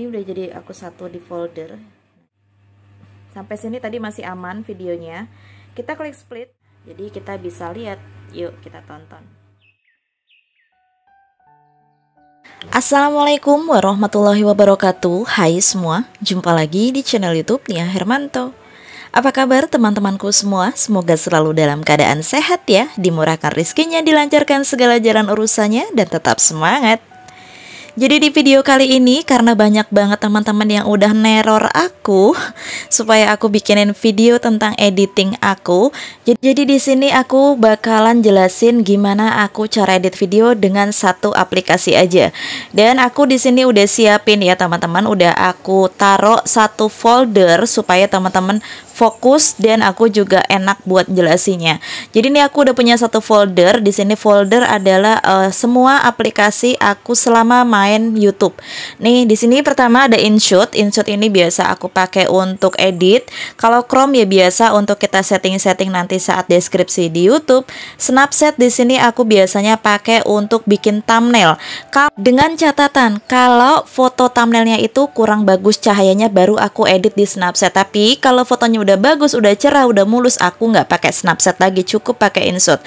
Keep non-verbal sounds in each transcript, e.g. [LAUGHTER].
ini udah jadi aku satu di folder sampai sini tadi masih aman videonya kita klik split jadi kita bisa lihat yuk kita tonton Assalamualaikum warahmatullahi wabarakatuh Hai semua, jumpa lagi di channel youtube Nia Hermanto apa kabar teman-temanku semua? Semoga selalu dalam keadaan sehat ya, dimurahkan rizkinya, dilancarkan segala jalan urusannya, dan tetap semangat. Jadi di video kali ini karena banyak banget teman-teman yang udah neror aku [LAUGHS] supaya aku bikinin video tentang editing aku. Jadi di sini aku bakalan jelasin gimana aku cara edit video dengan satu aplikasi aja. Dan aku di sini udah siapin ya teman-teman, udah aku taruh satu folder supaya teman-teman fokus dan aku juga enak buat jelasinya. Jadi ini aku udah punya satu folder. Di sini folder adalah uh, semua aplikasi aku selama main YouTube. Nih, di sini pertama ada InShot. InShot ini biasa aku pakai untuk edit. Kalau Chrome ya biasa untuk kita setting-setting nanti saat deskripsi di YouTube. Snapchat di sini aku biasanya pakai untuk bikin thumbnail. Dengan catatan kalau foto thumbnailnya itu kurang bagus cahayanya baru aku edit di Snapchat. Tapi kalau fotonya udah udah bagus, udah cerah, udah mulus, aku nggak pakai snapshot lagi, cukup pakai InShot.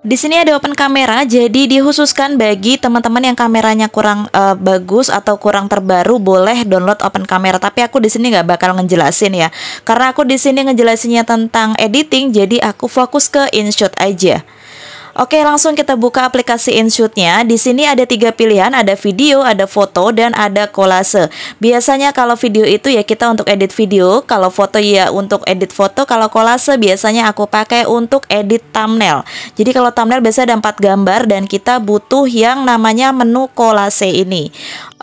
Di sini ada open kamera, jadi dihususkan bagi teman-teman yang kameranya kurang uh, bagus atau kurang terbaru boleh download open kamera. Tapi aku di sini nggak bakal ngejelasin ya, karena aku di sini ngejelasinnya tentang editing, jadi aku fokus ke InShot aja. Oke, langsung kita buka aplikasi InShoot-nya. Di sini ada tiga pilihan, ada video, ada foto, dan ada kolase. Biasanya kalau video itu ya kita untuk edit video, kalau foto ya untuk edit foto, kalau kolase biasanya aku pakai untuk edit thumbnail. Jadi kalau thumbnail biasanya ada empat gambar dan kita butuh yang namanya menu kolase ini.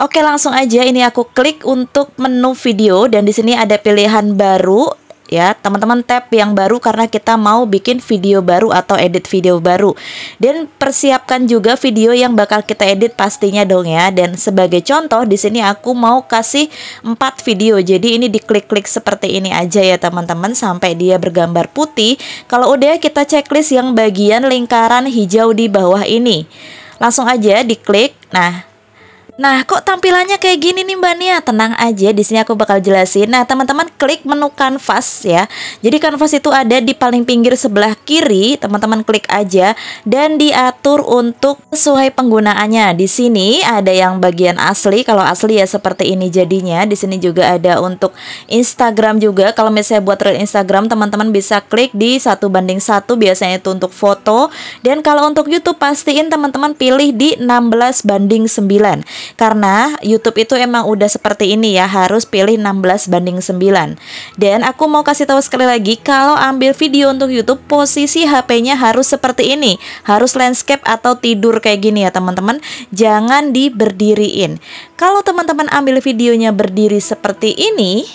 Oke, langsung aja ini aku klik untuk menu video dan di sini ada pilihan baru ya teman-teman tab yang baru karena kita mau bikin video baru atau edit video baru dan persiapkan juga video yang bakal kita edit pastinya dong ya dan sebagai contoh di sini aku mau kasih 4 video jadi ini diklik-klik seperti ini aja ya teman-teman sampai dia bergambar putih kalau udah kita checklist yang bagian lingkaran hijau di bawah ini langsung aja diklik nah Nah, kok tampilannya kayak gini nih Mbak Nia? Tenang aja, di sini aku bakal jelasin. Nah, teman-teman klik menu kanvas ya. Jadi kanvas itu ada di paling pinggir sebelah kiri, teman-teman klik aja dan diatur untuk sesuai penggunaannya. Di sini ada yang bagian asli, kalau asli ya seperti ini jadinya. Di sini juga ada untuk Instagram juga. Kalau misalnya buat reel Instagram, teman-teman bisa klik di satu banding satu biasanya itu untuk foto. Dan kalau untuk YouTube pastiin teman-teman pilih di 16 banding 9 karena YouTube itu emang udah seperti ini ya harus pilih 16 banding 9 dan aku mau kasih tahu sekali lagi kalau ambil video untuk YouTube posisi HP-nya harus seperti ini harus landscape atau tidur kayak gini ya teman-teman jangan diberdiriin kalau teman-teman ambil videonya berdiri seperti ini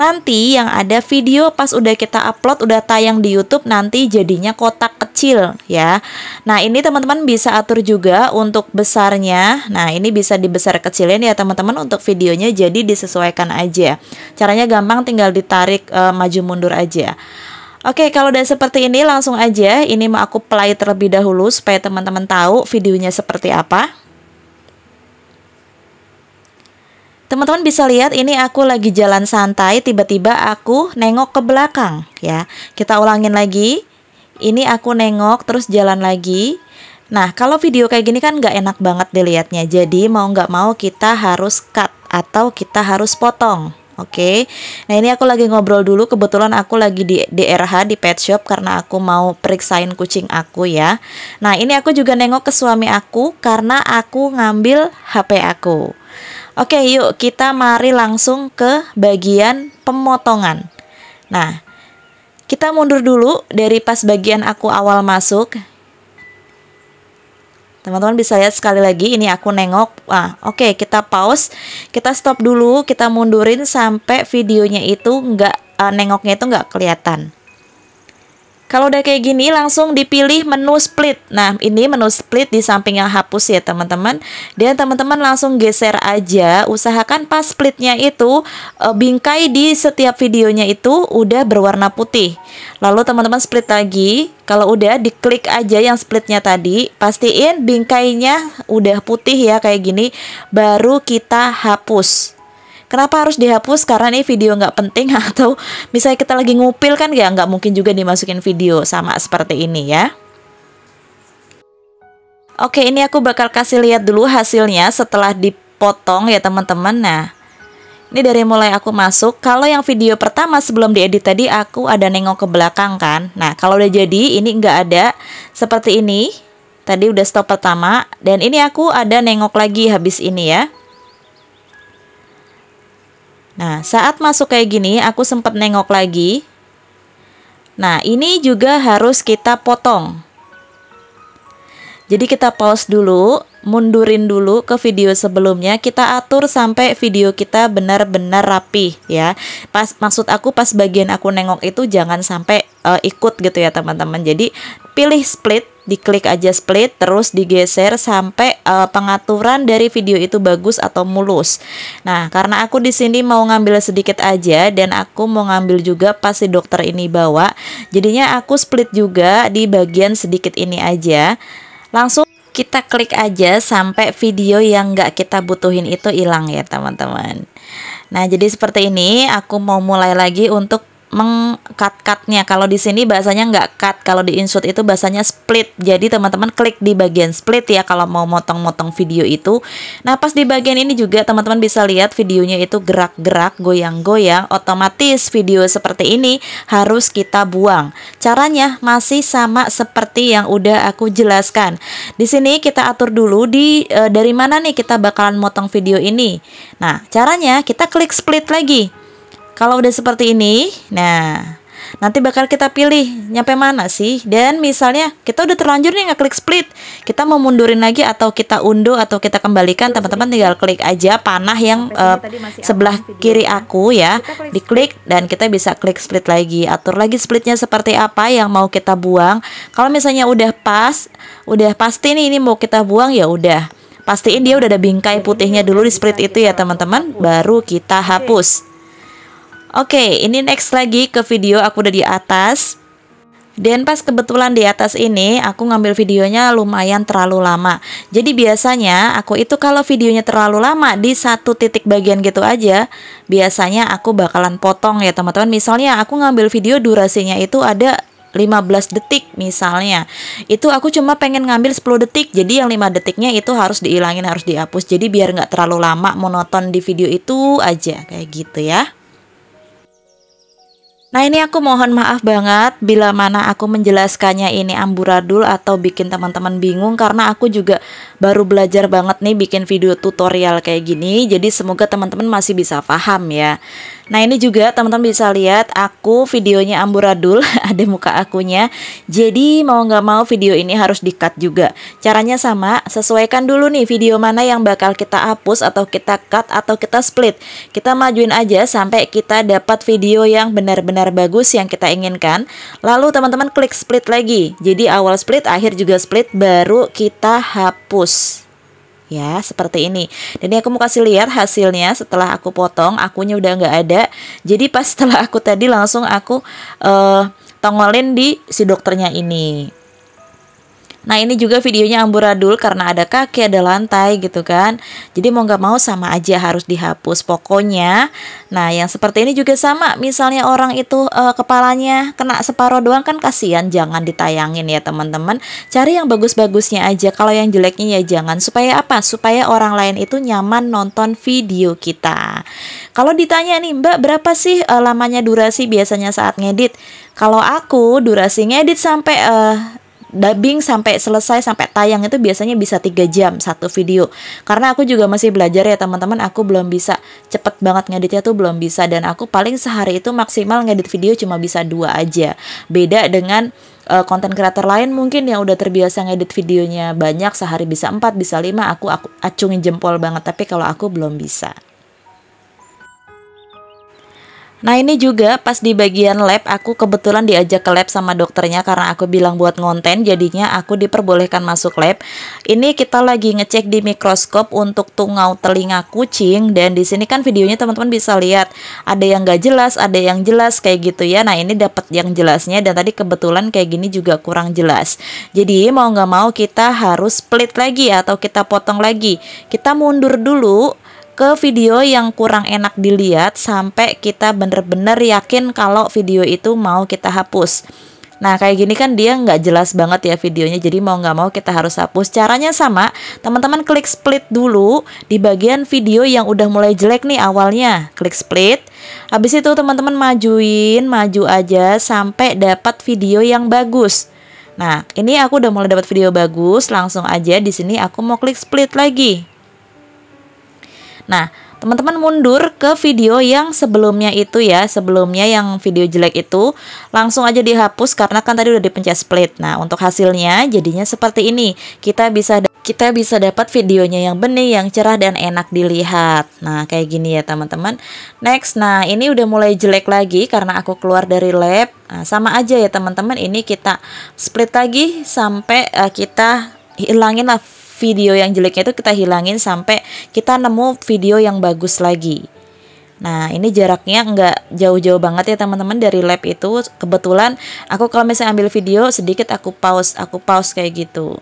Nanti yang ada video pas udah kita upload udah tayang di YouTube nanti jadinya kotak kecil ya. Nah, ini teman-teman bisa atur juga untuk besarnya. Nah, ini bisa dibesar kecilin ya teman-teman untuk videonya jadi disesuaikan aja. Caranya gampang tinggal ditarik e, maju mundur aja. Oke, kalau udah seperti ini langsung aja ini mau aku play terlebih dahulu supaya teman-teman tahu videonya seperti apa. Teman-teman bisa lihat ini aku lagi jalan santai, tiba-tiba aku nengok ke belakang ya. Kita ulangin lagi. Ini aku nengok terus jalan lagi. Nah, kalau video kayak gini kan gak enak banget dilihatnya. Jadi mau gak mau kita harus cut atau kita harus potong. Oke, okay. nah ini aku lagi ngobrol dulu. Kebetulan aku lagi di DRH di pet shop karena aku mau periksain kucing aku ya. Nah, ini aku juga nengok ke suami aku karena aku ngambil HP aku. Oke, yuk kita mari langsung ke bagian pemotongan. Nah, kita mundur dulu dari pas bagian aku awal masuk. Teman-teman bisa lihat sekali lagi ini aku nengok. Ah, oke, okay, kita pause. Kita stop dulu, kita mundurin sampai videonya itu nggak uh, nengoknya itu nggak kelihatan. Kalau udah kayak gini langsung dipilih menu split. Nah, ini menu split di samping yang hapus ya, teman-teman. Dan teman-teman langsung geser aja. Usahakan pas splitnya itu eh, bingkai di setiap videonya itu udah berwarna putih. Lalu teman-teman split lagi. Kalau udah diklik aja yang splitnya tadi, pastiin bingkainya udah putih ya kayak gini baru kita hapus. Kenapa harus dihapus? Karena ini video nggak penting [LAUGHS] atau misalnya kita lagi ngupil kan ya nggak mungkin juga dimasukin video sama seperti ini ya. Oke, ini aku bakal kasih lihat dulu hasilnya setelah dipotong ya teman-teman. Nah, ini dari mulai aku masuk, kalau yang video pertama sebelum diedit tadi aku ada nengok ke belakang kan. Nah, kalau udah jadi ini nggak ada seperti ini. Tadi udah stop pertama dan ini aku ada nengok lagi habis ini ya. Nah, saat masuk kayak gini, aku sempat nengok lagi. Nah, ini juga harus kita potong. Jadi kita pause dulu, mundurin dulu ke video sebelumnya, kita atur sampai video kita benar-benar rapi ya. Pas maksud aku pas bagian aku nengok itu jangan sampai uh, ikut gitu ya, teman-teman. Jadi pilih split diklik aja split terus digeser sampai uh, pengaturan dari video itu bagus atau mulus. Nah, karena aku di sini mau ngambil sedikit aja dan aku mau ngambil juga pas si dokter ini bawa, jadinya aku split juga di bagian sedikit ini aja. Langsung kita klik aja sampai video yang nggak kita butuhin itu hilang ya teman-teman Nah jadi seperti ini aku mau mulai lagi untuk mengkat-katnya. Kalau di sini bahasanya nggak cut, kalau di insert itu bahasanya split. Jadi teman-teman klik di bagian split ya kalau mau motong-motong video itu. Nah pas di bagian ini juga teman-teman bisa lihat videonya itu gerak-gerak, goyang-goyang. Otomatis video seperti ini harus kita buang. Caranya masih sama seperti yang udah aku jelaskan. Di sini kita atur dulu di e, dari mana nih kita bakalan motong video ini. Nah caranya kita klik split lagi. Kalau udah seperti ini, nah nanti bakal kita pilih nyampe mana sih dan misalnya kita udah terlanjur nih ngeklik split kita mau mundurin lagi atau kita unduh atau kita kembalikan teman-teman tinggal klik aja panah yang uh, sebelah kiri ya. aku ya diklik dan kita bisa klik split lagi atur lagi splitnya seperti apa yang mau kita buang kalau misalnya udah pas udah pasti nih ini mau kita buang ya udah pastiin dia udah ada bingkai putihnya dulu di split itu ya teman-teman baru kita hapus Oke, okay, ini next lagi ke video aku udah di atas. Dan pas kebetulan di atas ini aku ngambil videonya lumayan terlalu lama. Jadi biasanya aku itu kalau videonya terlalu lama di satu titik bagian gitu aja, biasanya aku bakalan potong ya teman-teman. Misalnya aku ngambil video durasinya itu ada 15 detik misalnya itu aku cuma pengen ngambil 10 detik jadi yang 5 detiknya itu harus diilangin harus dihapus jadi biar nggak terlalu lama monoton di video itu aja kayak gitu ya Nah ini aku mohon maaf banget bila mana aku menjelaskannya ini amburadul atau bikin teman-teman bingung karena aku juga baru belajar banget nih bikin video tutorial kayak gini jadi semoga teman-teman masih bisa paham ya. Nah ini juga teman-teman bisa lihat aku videonya amburadul [LAUGHS] ada muka akunya. Jadi mau nggak mau video ini harus di-cut juga. Caranya sama, sesuaikan dulu nih video mana yang bakal kita hapus atau kita cut atau kita split. Kita majuin aja sampai kita dapat video yang benar-benar bagus yang kita inginkan. Lalu teman-teman klik split lagi. Jadi awal split, akhir juga split, baru kita hapus ya seperti ini dan ini aku mau kasih lihat hasilnya setelah aku potong akunya udah nggak ada jadi pas setelah aku tadi langsung aku uh, tongolin di si dokternya ini Nah ini juga videonya amburadul karena ada kaki ada lantai gitu kan Jadi mau gak mau sama aja harus dihapus pokoknya Nah yang seperti ini juga sama misalnya orang itu e, kepalanya kena separuh doang kan kasihan jangan ditayangin ya teman-teman Cari yang bagus-bagusnya aja kalau yang jeleknya ya jangan Supaya apa? Supaya orang lain itu nyaman nonton video kita Kalau ditanya nih mbak berapa sih e, lamanya durasi biasanya saat ngedit? Kalau aku durasi ngedit sampai uh, dubbing sampai selesai sampai tayang itu biasanya bisa tiga jam satu video. Karena aku juga masih belajar ya teman-teman, aku belum bisa cepet banget ngeditnya tuh belum bisa dan aku paling sehari itu maksimal ngedit video cuma bisa dua aja. Beda dengan konten eh, uh, creator lain mungkin yang udah terbiasa ngedit videonya banyak sehari bisa empat bisa lima aku aku acungin jempol banget tapi kalau aku belum bisa. Nah ini juga pas di bagian lab aku kebetulan diajak ke lab sama dokternya karena aku bilang buat ngonten jadinya aku diperbolehkan masuk lab. Ini kita lagi ngecek di mikroskop untuk tungau telinga kucing dan di sini kan videonya teman-teman bisa lihat ada yang gak jelas, ada yang jelas kayak gitu ya. Nah ini dapat yang jelasnya dan tadi kebetulan kayak gini juga kurang jelas. Jadi mau nggak mau kita harus split lagi atau kita potong lagi. Kita mundur dulu ke video yang kurang enak dilihat sampai kita bener-bener yakin kalau video itu mau kita hapus. Nah kayak gini kan dia nggak jelas banget ya videonya jadi mau nggak mau kita harus hapus Caranya sama, teman-teman klik split dulu di bagian video yang udah mulai jelek nih awalnya Klik split, habis itu teman-teman majuin, maju aja sampai dapat video yang bagus Nah ini aku udah mulai dapat video bagus, langsung aja di sini aku mau klik split lagi Nah, teman-teman mundur ke video yang sebelumnya itu ya, sebelumnya yang video jelek itu langsung aja dihapus karena kan tadi udah dipencet split. Nah, untuk hasilnya jadinya seperti ini. Kita bisa kita bisa dapat videonya yang benih, yang cerah dan enak dilihat. Nah, kayak gini ya, teman-teman. Next, nah ini udah mulai jelek lagi karena aku keluar dari lab. Nah, sama aja ya, teman-teman. Ini kita split lagi sampai uh, kita hilangin lah video yang jeleknya itu kita hilangin sampai kita nemu video yang bagus lagi. Nah ini jaraknya nggak jauh-jauh banget ya teman-teman dari lab itu Kebetulan aku kalau misalnya ambil video sedikit aku pause Aku pause kayak gitu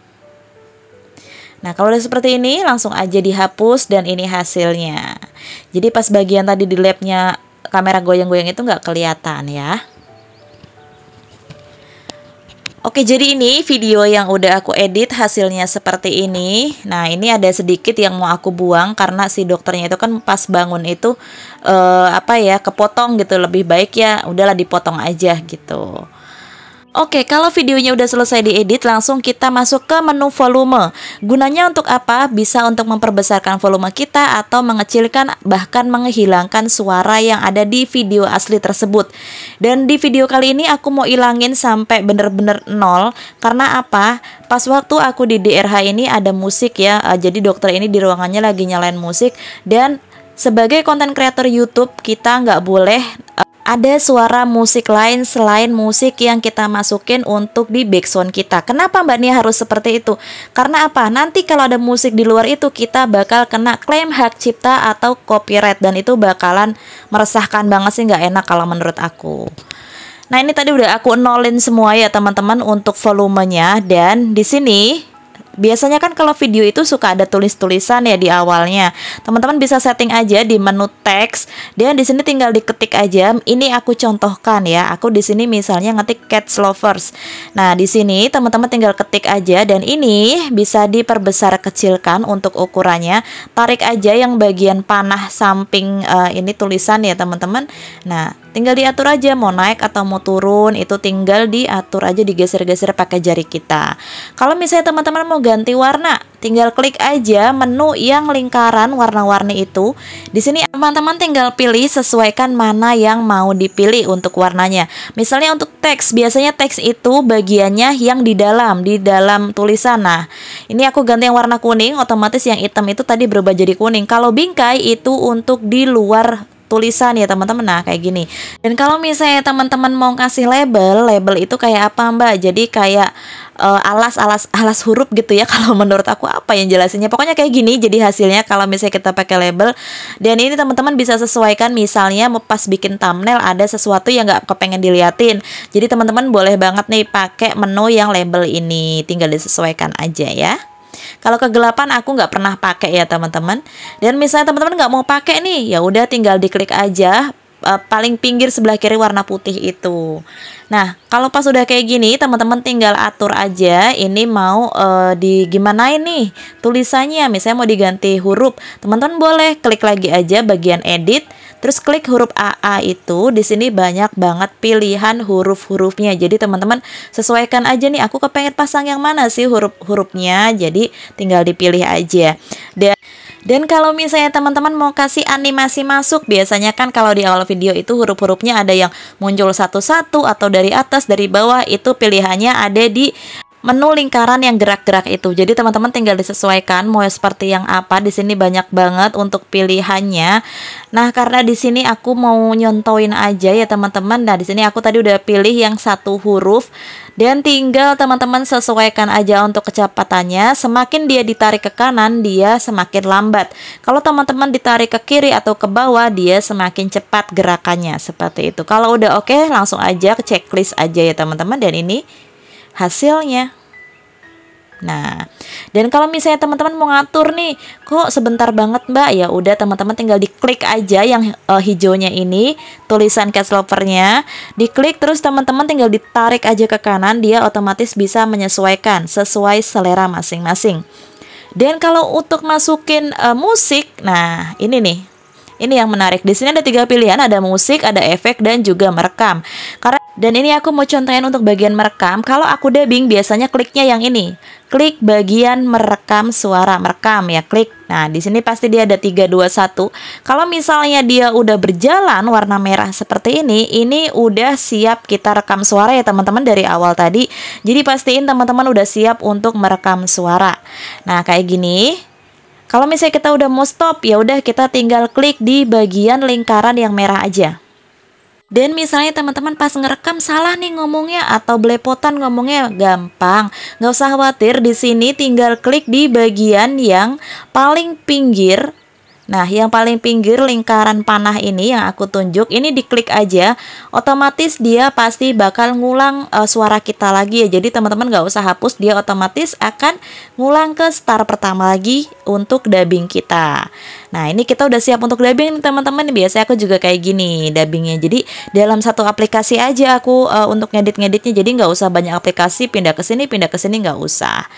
Nah kalau udah seperti ini langsung aja dihapus dan ini hasilnya Jadi pas bagian tadi di labnya kamera goyang-goyang itu nggak kelihatan ya Oke, jadi ini video yang udah aku edit hasilnya seperti ini. Nah, ini ada sedikit yang mau aku buang karena si dokternya itu kan pas bangun itu uh, apa ya, kepotong gitu. Lebih baik ya udahlah dipotong aja gitu. Oke, kalau videonya udah selesai diedit, langsung kita masuk ke menu volume. Gunanya untuk apa? Bisa untuk memperbesarkan volume kita atau mengecilkan bahkan menghilangkan suara yang ada di video asli tersebut. Dan di video kali ini aku mau ilangin sampai bener-bener nol. Karena apa? Pas waktu aku di DRH ini ada musik ya, eh, jadi dokter ini di ruangannya lagi nyalain musik dan sebagai konten kreator YouTube kita nggak boleh ada suara musik lain selain musik yang kita masukin untuk di background kita. Kenapa Mbak Nia harus seperti itu? Karena apa? Nanti kalau ada musik di luar itu kita bakal kena klaim hak cipta atau copyright dan itu bakalan meresahkan banget sih Gak enak kalau menurut aku. Nah ini tadi udah aku nolin semua ya teman-teman untuk volumenya dan di sini Biasanya kan kalau video itu suka ada tulis-tulisan ya di awalnya. Teman-teman bisa setting aja di menu teks dan di sini tinggal diketik aja. Ini aku contohkan ya. Aku di sini misalnya ngetik cat lovers. Nah, di sini teman-teman tinggal ketik aja dan ini bisa diperbesar kecilkan untuk ukurannya. Tarik aja yang bagian panah samping uh, ini tulisan ya, teman-teman. Nah, tinggal diatur aja mau naik atau mau turun itu tinggal diatur aja digeser-geser pakai jari kita kalau misalnya teman-teman mau ganti warna tinggal klik aja menu yang lingkaran warna-warni itu di sini teman-teman tinggal pilih sesuaikan mana yang mau dipilih untuk warnanya misalnya untuk teks biasanya teks itu bagiannya yang di dalam di dalam tulisan nah ini aku ganti yang warna kuning otomatis yang hitam itu tadi berubah jadi kuning kalau bingkai itu untuk di luar tulisan ya teman-teman nah kayak gini dan kalau misalnya teman-teman mau kasih label label itu kayak apa mbak jadi kayak uh, alas alas alas huruf gitu ya [LAUGHS] kalau menurut aku apa yang jelasinnya pokoknya kayak gini jadi hasilnya kalau misalnya kita pakai label dan ini teman-teman bisa sesuaikan misalnya pas bikin thumbnail ada sesuatu yang nggak kepengen diliatin jadi teman-teman boleh banget nih pakai menu yang label ini tinggal disesuaikan aja ya kalau kegelapan aku nggak pernah pakai ya teman-teman. Dan misalnya teman-teman nggak mau pakai nih, ya udah tinggal diklik aja uh, paling pinggir sebelah kiri warna putih itu. Nah, kalau pas sudah kayak gini, teman-teman tinggal atur aja ini mau uh, di gimana ini. tulisannya. Misalnya mau diganti huruf, teman-teman boleh klik lagi aja bagian edit Terus klik huruf AA itu di sini banyak banget pilihan huruf-hurufnya. Jadi teman-teman sesuaikan aja nih aku kepengen pasang yang mana sih huruf-hurufnya. Jadi tinggal dipilih aja. Dan dan kalau misalnya teman-teman mau kasih animasi masuk, biasanya kan kalau di awal video itu huruf-hurufnya ada yang muncul satu-satu atau dari atas, dari bawah, itu pilihannya ada di menu lingkaran yang gerak-gerak itu. Jadi teman-teman tinggal disesuaikan mau seperti yang apa. Di sini banyak banget untuk pilihannya. Nah, karena di sini aku mau nyontoin aja ya teman-teman. Nah, di sini aku tadi udah pilih yang satu huruf dan tinggal teman-teman sesuaikan aja untuk kecepatannya. Semakin dia ditarik ke kanan, dia semakin lambat. Kalau teman-teman ditarik ke kiri atau ke bawah, dia semakin cepat gerakannya seperti itu. Kalau udah oke, okay, langsung aja ke checklist aja ya teman-teman dan ini hasilnya. Nah, dan kalau misalnya teman-teman mau ngatur nih, kok sebentar banget mbak? Ya udah teman-teman tinggal diklik aja yang uh, hijaunya ini tulisan cash lovernya, diklik terus teman-teman tinggal ditarik aja ke kanan, dia otomatis bisa menyesuaikan sesuai selera masing-masing. Dan kalau untuk masukin uh, musik, nah ini nih ini yang menarik. Di sini ada tiga pilihan, ada musik, ada efek, dan juga merekam. Karena dan ini aku mau contohin untuk bagian merekam. Kalau aku dubbing biasanya kliknya yang ini. Klik bagian merekam suara, merekam ya, klik. Nah, di sini pasti dia ada 3 2 1. Kalau misalnya dia udah berjalan warna merah seperti ini, ini udah siap kita rekam suara ya teman-teman dari awal tadi. Jadi pastiin teman-teman udah siap untuk merekam suara. Nah, kayak gini. Kalau misalnya kita udah mau stop, ya udah kita tinggal klik di bagian lingkaran yang merah aja. Dan misalnya teman-teman pas ngerekam salah nih ngomongnya atau belepotan ngomongnya gampang. Nggak usah khawatir, di sini tinggal klik di bagian yang paling pinggir Nah, yang paling pinggir lingkaran panah ini yang aku tunjuk, ini diklik aja, otomatis dia pasti bakal ngulang uh, suara kita lagi ya. Jadi teman-teman gak usah hapus, dia otomatis akan ngulang ke start pertama lagi untuk dubbing kita. Nah, ini kita udah siap untuk dubbing teman-teman. Biasanya aku juga kayak gini dubbingnya. Jadi dalam satu aplikasi aja aku uh, untuk ngedit-ngeditnya. Jadi gak usah banyak aplikasi pindah ke sini, pindah ke sini gak usah.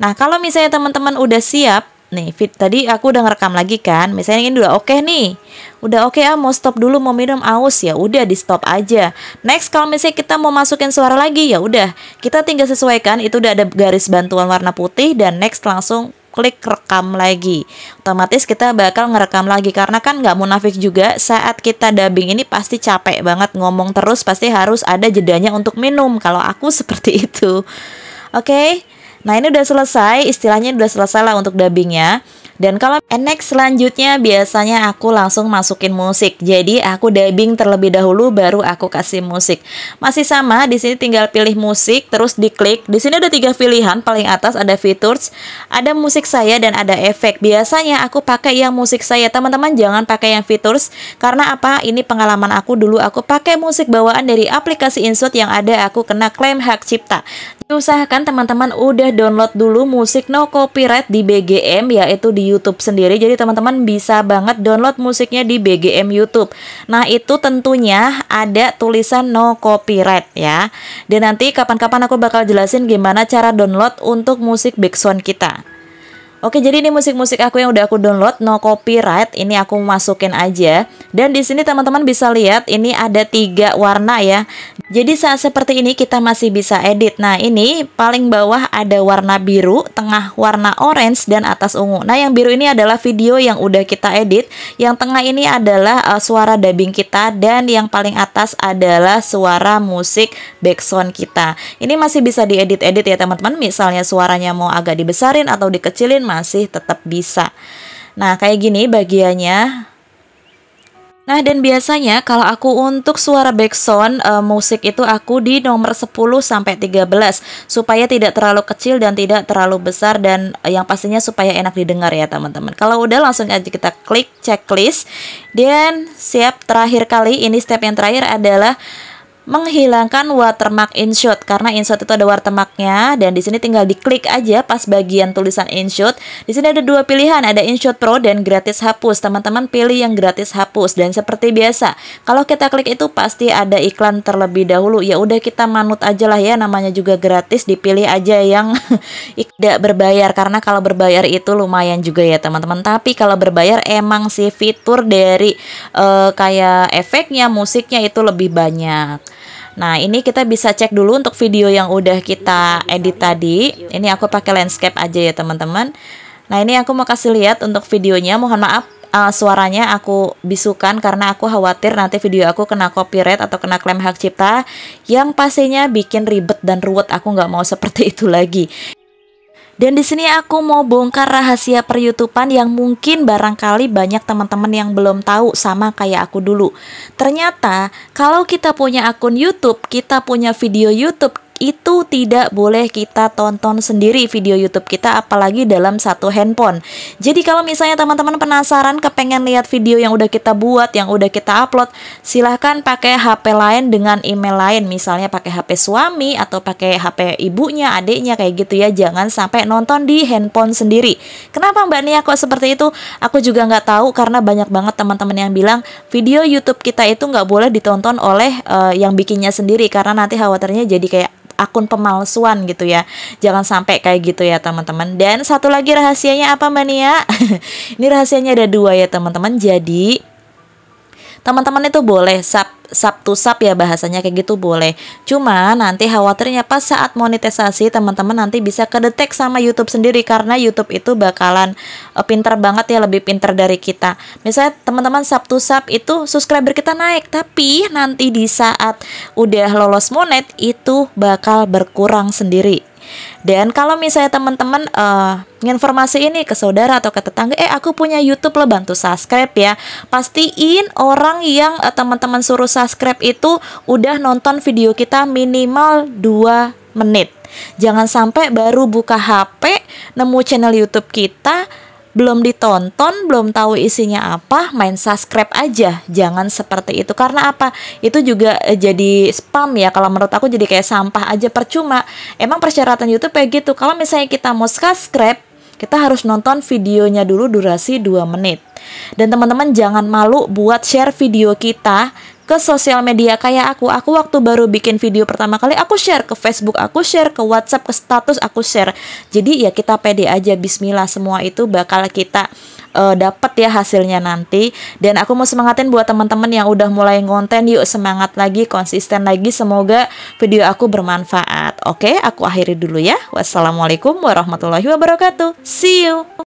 Nah, kalau misalnya teman-teman udah siap nih fit tadi aku udah ngerekam lagi kan misalnya ini udah oke okay nih udah oke okay, ah mau stop dulu mau minum aus ya udah di stop aja next kalau misalnya kita mau masukin suara lagi ya udah kita tinggal sesuaikan itu udah ada garis bantuan warna putih dan next langsung klik rekam lagi otomatis kita bakal ngerekam lagi karena kan nggak munafik juga saat kita dubbing ini pasti capek banget ngomong terus pasti harus ada jedanya untuk minum kalau aku [LAUGHS] seperti itu oke okay? Nah ini udah selesai, istilahnya udah selesai lah untuk dubbingnya. Dan kalau And eh, next selanjutnya biasanya aku langsung masukin musik. Jadi aku dubbing terlebih dahulu baru aku kasih musik. Masih sama di sini tinggal pilih musik terus diklik. Di sini ada tiga pilihan paling atas ada features, ada musik saya dan ada efek. Biasanya aku pakai yang musik saya. Teman-teman jangan pakai yang features karena apa? Ini pengalaman aku dulu aku pakai musik bawaan dari aplikasi insert yang ada aku kena klaim hak cipta. Usahakan teman-teman udah download dulu musik no copyright di BGM yaitu di YouTube sendiri sendiri jadi teman-teman bisa banget download musiknya di BGM YouTube. Nah, itu tentunya ada tulisan no copyright ya. Dan nanti kapan-kapan aku bakal jelasin gimana cara download untuk musik background kita. Oke, jadi ini musik-musik aku yang udah aku download no copyright, ini aku masukin aja. Dan di sini teman-teman bisa lihat ini ada tiga warna ya. Jadi saat seperti ini kita masih bisa edit. Nah, ini paling bawah ada warna biru, tengah warna orange dan atas ungu. Nah, yang biru ini adalah video yang udah kita edit, yang tengah ini adalah uh, suara dubbing kita dan yang paling atas adalah suara musik background kita. Ini masih bisa diedit-edit ya, teman-teman. Misalnya suaranya mau agak dibesarin atau dikecilin masih tetap bisa. Nah, kayak gini bagiannya. Nah, dan biasanya kalau aku untuk suara backsound e, musik itu aku di nomor 10 sampai 13 supaya tidak terlalu kecil dan tidak terlalu besar dan e, yang pastinya supaya enak didengar ya, teman-teman. Kalau udah langsung aja kita klik checklist dan siap terakhir kali ini step yang terakhir adalah menghilangkan watermark InShot karena InShot itu ada watermarknya dan di sini tinggal diklik aja pas bagian tulisan InShot. Di sini ada dua pilihan, ada InShot Pro dan gratis hapus. Teman-teman pilih yang gratis hapus dan seperti biasa, kalau kita klik itu pasti ada iklan terlebih dahulu. Ya udah kita manut aja lah ya namanya juga gratis, dipilih aja yang [LAUGHS] tidak berbayar karena kalau berbayar itu lumayan juga ya teman-teman. Tapi kalau berbayar emang sih fitur dari uh, kayak efeknya, musiknya itu lebih banyak. Nah, ini kita bisa cek dulu untuk video yang udah kita edit tadi. Ini aku pakai landscape aja ya, teman-teman. Nah, ini aku mau kasih lihat untuk videonya. Mohon maaf uh, suaranya aku bisukan karena aku khawatir nanti video aku kena copyright atau kena klaim hak cipta yang pastinya bikin ribet dan ruwet aku nggak mau seperti itu lagi dan di sini aku mau bongkar rahasia peryutupan yang mungkin barangkali banyak teman-teman yang belum tahu sama kayak aku dulu. Ternyata kalau kita punya akun YouTube, kita punya video YouTube, itu tidak boleh kita tonton sendiri video YouTube kita apalagi dalam satu handphone. Jadi kalau misalnya teman-teman penasaran kepengen lihat video yang udah kita buat, yang udah kita upload, silahkan pakai HP lain dengan email lain, misalnya pakai HP suami atau pakai HP ibunya, adiknya kayak gitu ya. Jangan sampai nonton di handphone sendiri. Kenapa Mbak Nia kok seperti itu? Aku juga nggak tahu karena banyak banget teman-teman yang bilang video YouTube kita itu nggak boleh ditonton oleh uh, yang bikinnya sendiri karena nanti khawatirnya jadi kayak akun pemalsuan gitu ya. Jangan sampai kayak gitu ya teman-teman. Dan satu lagi rahasianya apa mania? [LAUGHS] Ini rahasianya ada dua ya teman-teman. Jadi teman-teman itu boleh sub sub to sub ya bahasanya kayak gitu boleh cuma nanti khawatirnya pas saat monetisasi teman-teman nanti bisa kedetek sama YouTube sendiri karena YouTube itu bakalan uh, pinter banget ya lebih pinter dari kita misalnya teman-teman sub to sub itu subscriber kita naik tapi nanti di saat udah lolos monet itu bakal berkurang sendiri dan kalau misalnya teman-teman uh, eh, informasi ini ke saudara atau ke tetangga, eh aku punya YouTube lo bantu subscribe ya. Pastiin orang yang uh, teman-teman suruh subscribe itu udah nonton video kita minimal 2 menit. Jangan sampai baru buka HP nemu channel YouTube kita belum ditonton, belum tahu isinya apa, main subscribe aja. Jangan seperti itu karena apa? Itu juga eh, jadi spam ya kalau menurut aku jadi kayak sampah aja percuma. Emang persyaratan YouTube kayak gitu. Kalau misalnya kita mau subscribe, kita harus nonton videonya dulu durasi 2 menit. Dan teman-teman jangan malu buat share video kita ke sosial media kayak aku aku waktu baru bikin video pertama kali aku share ke Facebook aku share ke WhatsApp ke status aku share jadi ya kita pede aja Bismillah semua itu bakal kita uh, eh, dapat ya hasilnya nanti dan aku mau semangatin buat teman-teman yang udah mulai ngonten yuk semangat lagi konsisten lagi semoga video aku bermanfaat oke aku akhiri dulu ya wassalamualaikum warahmatullahi wabarakatuh see you